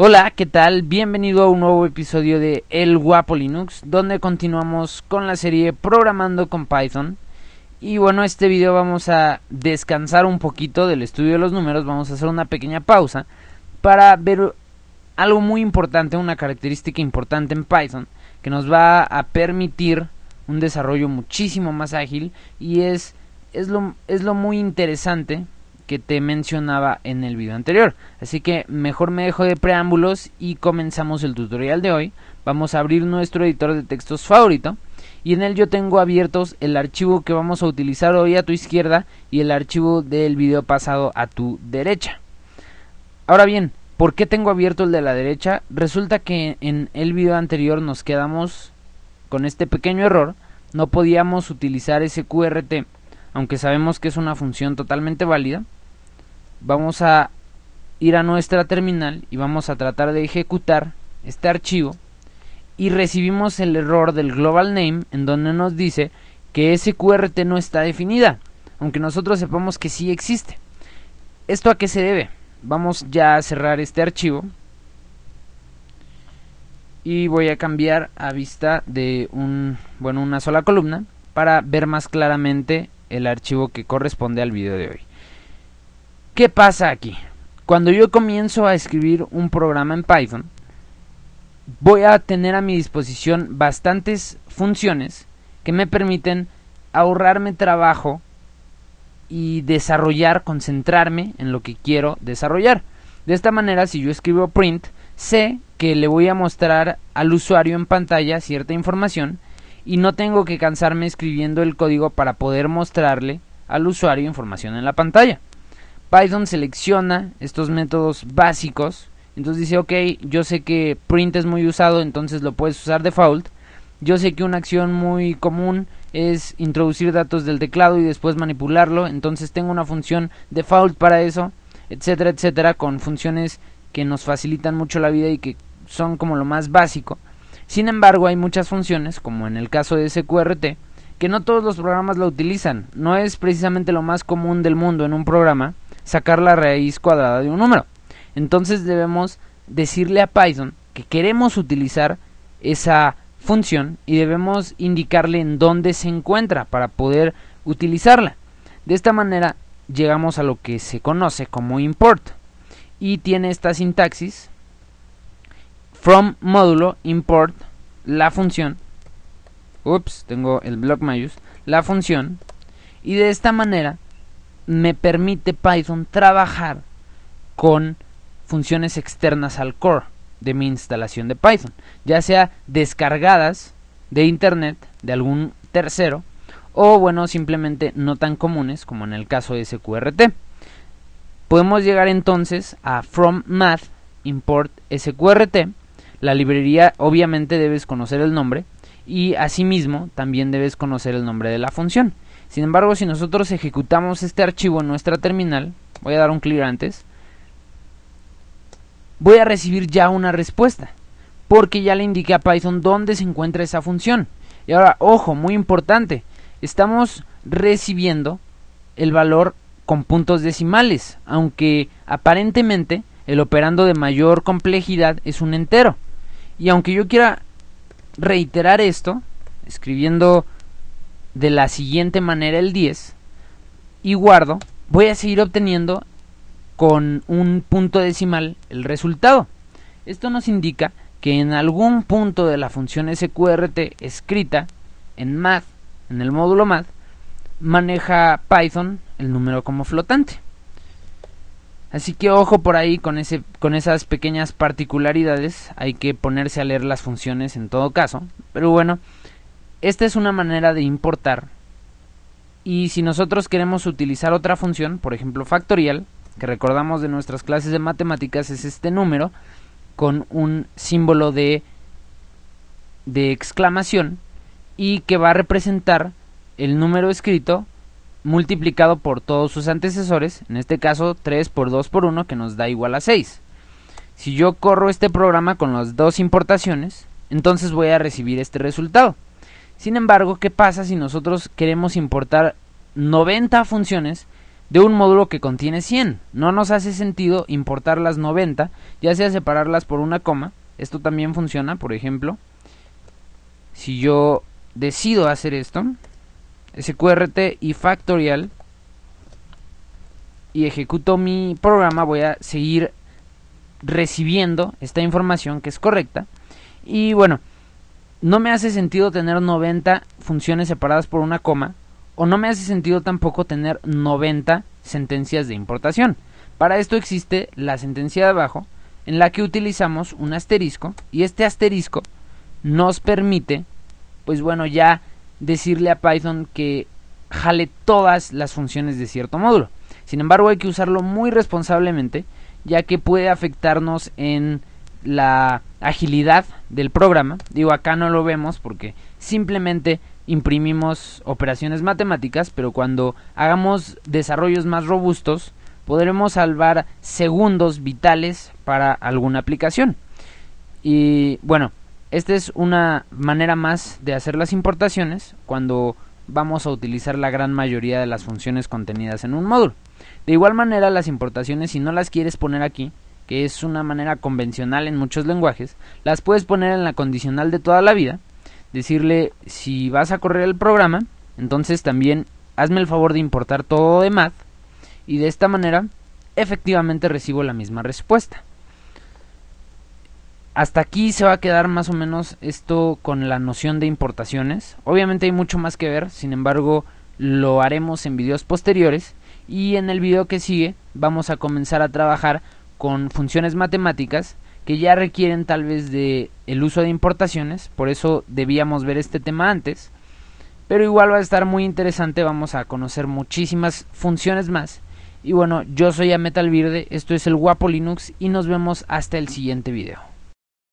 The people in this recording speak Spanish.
Hola, ¿qué tal? Bienvenido a un nuevo episodio de El Guapo Linux, donde continuamos con la serie Programando con Python. Y bueno, este video vamos a descansar un poquito del estudio de los números, vamos a hacer una pequeña pausa para ver algo muy importante, una característica importante en Python, que nos va a permitir un desarrollo muchísimo más ágil y es, es, lo, es lo muy interesante que te mencionaba en el video anterior. Así que mejor me dejo de preámbulos y comenzamos el tutorial de hoy. Vamos a abrir nuestro editor de textos favorito y en él yo tengo abiertos el archivo que vamos a utilizar hoy a tu izquierda y el archivo del video pasado a tu derecha. Ahora bien, ¿por qué tengo abierto el de la derecha? Resulta que en el video anterior nos quedamos con este pequeño error, no podíamos utilizar ese QRT, aunque sabemos que es una función totalmente válida, vamos a ir a nuestra terminal y vamos a tratar de ejecutar este archivo y recibimos el error del global name en donde nos dice que ese QRT no está definida, aunque nosotros sepamos que sí existe. ¿Esto a qué se debe? Vamos ya a cerrar este archivo y voy a cambiar a vista de un, bueno, una sola columna para ver más claramente el archivo que corresponde al video de hoy. ¿Qué pasa aquí? Cuando yo comienzo a escribir un programa en Python, voy a tener a mi disposición bastantes funciones que me permiten ahorrarme trabajo y desarrollar, concentrarme en lo que quiero desarrollar. De esta manera, si yo escribo print, sé que le voy a mostrar al usuario en pantalla cierta información y no tengo que cansarme escribiendo el código para poder mostrarle al usuario información en la pantalla. Python selecciona estos métodos básicos. Entonces dice, ok, yo sé que print es muy usado, entonces lo puedes usar default. Yo sé que una acción muy común es introducir datos del teclado y después manipularlo, entonces tengo una función default para eso, etcétera, etcétera, con funciones que nos facilitan mucho la vida y que son como lo más básico. Sin embargo, hay muchas funciones, como en el caso de SQRT, que no todos los programas lo utilizan, no es precisamente lo más común del mundo en un programa, sacar la raíz cuadrada de un número. Entonces debemos decirle a Python que queremos utilizar esa función y debemos indicarle en dónde se encuentra para poder utilizarla. De esta manera llegamos a lo que se conoce como import y tiene esta sintaxis from módulo import la función ups tengo el blog mayús la función y de esta manera me permite Python trabajar con funciones externas al core de mi instalación de Python, ya sea descargadas de internet de algún tercero o bueno, simplemente no tan comunes como en el caso de SQRT. Podemos llegar entonces a from math import sqrt. La librería obviamente debes conocer el nombre y asimismo también debes conocer el nombre de la función. Sin embargo, si nosotros ejecutamos este archivo en nuestra terminal, voy a dar un clear antes, voy a recibir ya una respuesta, porque ya le indiqué a Python dónde se encuentra esa función. Y ahora, ojo, muy importante, estamos recibiendo el valor con puntos decimales, aunque aparentemente el operando de mayor complejidad es un entero. Y aunque yo quiera reiterar esto, escribiendo de la siguiente manera el 10 y guardo, voy a seguir obteniendo con un punto decimal el resultado. Esto nos indica que en algún punto de la función SQRT escrita en math, en el módulo math, maneja Python el número como flotante. Así que ojo por ahí con, ese, con esas pequeñas particularidades, hay que ponerse a leer las funciones en todo caso, pero bueno, esta es una manera de importar. Y si nosotros queremos utilizar otra función, por ejemplo factorial, que recordamos de nuestras clases de matemáticas es este número con un símbolo de de exclamación y que va a representar el número escrito multiplicado por todos sus antecesores, en este caso 3 por 2 por 1 que nos da igual a 6. Si yo corro este programa con las dos importaciones, entonces voy a recibir este resultado. Sin embargo, ¿qué pasa si nosotros queremos importar 90 funciones de un módulo que contiene 100? No nos hace sentido importar las 90, ya sea separarlas por una coma. Esto también funciona, por ejemplo. Si yo decido hacer esto, sqrt y factorial, y ejecuto mi programa, voy a seguir recibiendo esta información que es correcta. Y bueno, no me hace sentido tener 90 funciones separadas por una coma o no me hace sentido tampoco tener 90 sentencias de importación. Para esto existe la sentencia de abajo en la que utilizamos un asterisco y este asterisco nos permite pues bueno ya decirle a Python que jale todas las funciones de cierto módulo. Sin embargo hay que usarlo muy responsablemente ya que puede afectarnos en la agilidad del programa. Digo, acá no lo vemos porque simplemente imprimimos operaciones matemáticas, pero cuando hagamos desarrollos más robustos, podremos salvar segundos vitales para alguna aplicación. Y bueno, esta es una manera más de hacer las importaciones cuando vamos a utilizar la gran mayoría de las funciones contenidas en un módulo. De igual manera, las importaciones, si no las quieres poner aquí, que es una manera convencional en muchos lenguajes, las puedes poner en la condicional de toda la vida, decirle si vas a correr el programa, entonces también hazme el favor de importar todo de math y de esta manera efectivamente recibo la misma respuesta. Hasta aquí se va a quedar más o menos esto con la noción de importaciones. Obviamente hay mucho más que ver, sin embargo lo haremos en videos posteriores y en el video que sigue vamos a comenzar a trabajar con funciones matemáticas que ya requieren tal vez de el uso de importaciones, por eso debíamos ver este tema antes, pero igual va a estar muy interesante, vamos a conocer muchísimas funciones más. Y bueno, yo soy Ametalvirde, esto es el Guapo Linux y nos vemos hasta el siguiente video.